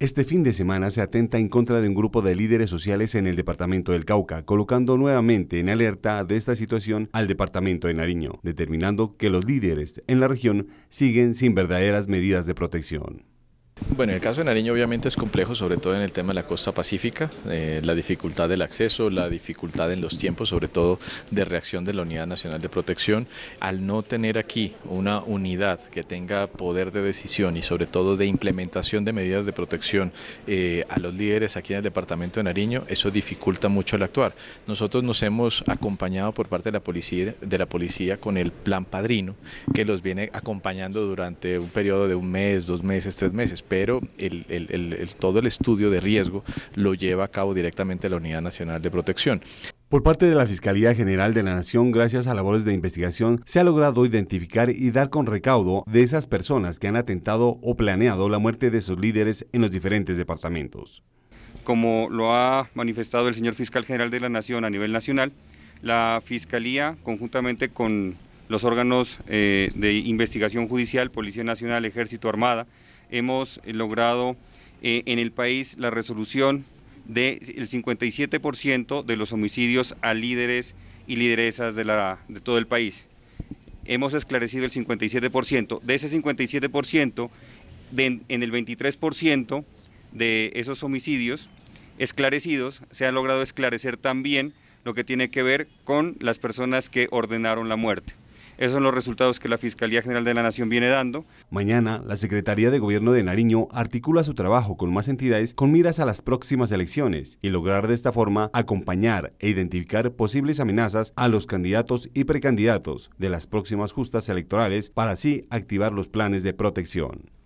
Este fin de semana se atenta en contra de un grupo de líderes sociales en el departamento del Cauca, colocando nuevamente en alerta de esta situación al departamento de Nariño, determinando que los líderes en la región siguen sin verdaderas medidas de protección. Bueno, el caso de Nariño obviamente es complejo, sobre todo en el tema de la costa pacífica, eh, la dificultad del acceso, la dificultad en los tiempos, sobre todo de reacción de la Unidad Nacional de Protección, al no tener aquí una unidad que tenga poder de decisión y sobre todo de implementación de medidas de protección eh, a los líderes aquí en el departamento de Nariño, eso dificulta mucho el actuar. Nosotros nos hemos acompañado por parte de la policía, de la policía con el plan padrino que los viene acompañando durante un periodo de un mes, dos meses, tres meses pero todo el estudio de riesgo lo lleva a cabo directamente la Unidad Nacional de Protección. Por parte de la Fiscalía General de la Nación, gracias a labores de investigación, se ha logrado identificar y dar con recaudo de esas personas que han atentado o planeado la muerte de sus líderes en los diferentes departamentos. Como lo ha manifestado el señor Fiscal General de la Nación a nivel nacional, la Fiscalía, conjuntamente con los órganos eh, de investigación judicial, Policía Nacional, Ejército, Armada, hemos logrado eh, en el país la resolución del 57% de los homicidios a líderes y lideresas de, todo el país. Hemos esclarecido el 57%. De ese 57%, en el 23% de esos homicidios esclarecidos, se ha logrado esclarecer también lo que tiene que ver con las personas que ordenaron la muerte. Esos son los resultados que la Fiscalía General de la Nación viene dando. Mañana, la Secretaría de Gobierno de Nariño articula su trabajo con más entidades con miras a las próximas elecciones y lograr de esta forma acompañar e identificar posibles amenazas a los candidatos y precandidatos de las próximas justas electorales para así activar los planes de protección.